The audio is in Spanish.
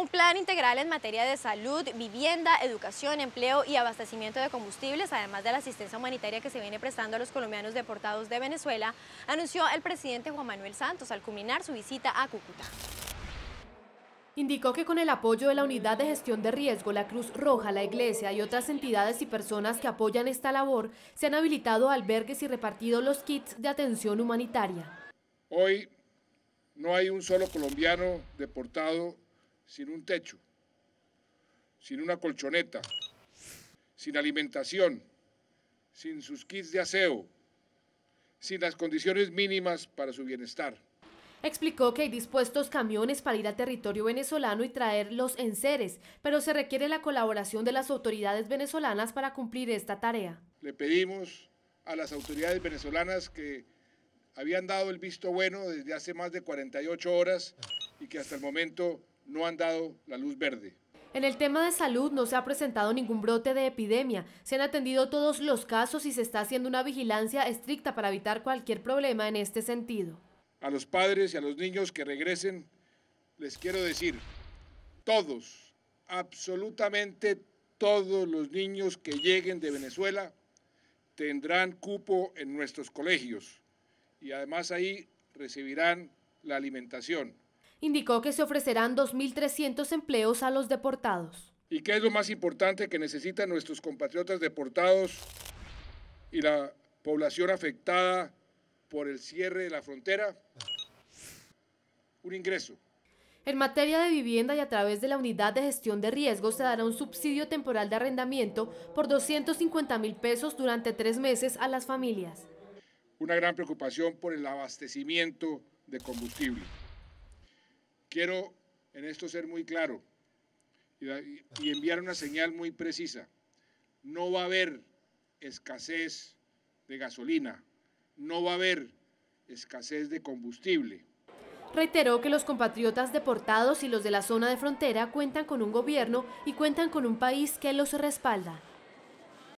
un plan integral en materia de salud, vivienda, educación, empleo y abastecimiento de combustibles, además de la asistencia humanitaria que se viene prestando a los colombianos deportados de Venezuela, anunció el presidente Juan Manuel Santos al culminar su visita a Cúcuta. Indicó que con el apoyo de la Unidad de Gestión de Riesgo, la Cruz Roja, la Iglesia y otras entidades y personas que apoyan esta labor, se han habilitado albergues y repartido los kits de atención humanitaria. Hoy no hay un solo colombiano deportado sin un techo, sin una colchoneta, sin alimentación, sin sus kits de aseo, sin las condiciones mínimas para su bienestar. Explicó que hay dispuestos camiones para ir al territorio venezolano y traer los enseres, pero se requiere la colaboración de las autoridades venezolanas para cumplir esta tarea. Le pedimos a las autoridades venezolanas que habían dado el visto bueno desde hace más de 48 horas y que hasta el momento no han dado la luz verde. En el tema de salud no se ha presentado ningún brote de epidemia, se han atendido todos los casos y se está haciendo una vigilancia estricta para evitar cualquier problema en este sentido. A los padres y a los niños que regresen, les quiero decir, todos, absolutamente todos los niños que lleguen de Venezuela tendrán cupo en nuestros colegios y además ahí recibirán la alimentación indicó que se ofrecerán 2.300 empleos a los deportados. ¿Y qué es lo más importante que necesitan nuestros compatriotas deportados y la población afectada por el cierre de la frontera? Un ingreso. En materia de vivienda y a través de la unidad de gestión de riesgos se dará un subsidio temporal de arrendamiento por 250 mil pesos durante tres meses a las familias. Una gran preocupación por el abastecimiento de combustible. Quiero en esto ser muy claro y, enviar una señal muy precisa. No va a haber escasez de gasolina, no va a haber escasez de combustible. Reiteró que los compatriotas deportados y los de la zona de frontera cuentan con un gobierno y cuentan con un país que los respalda.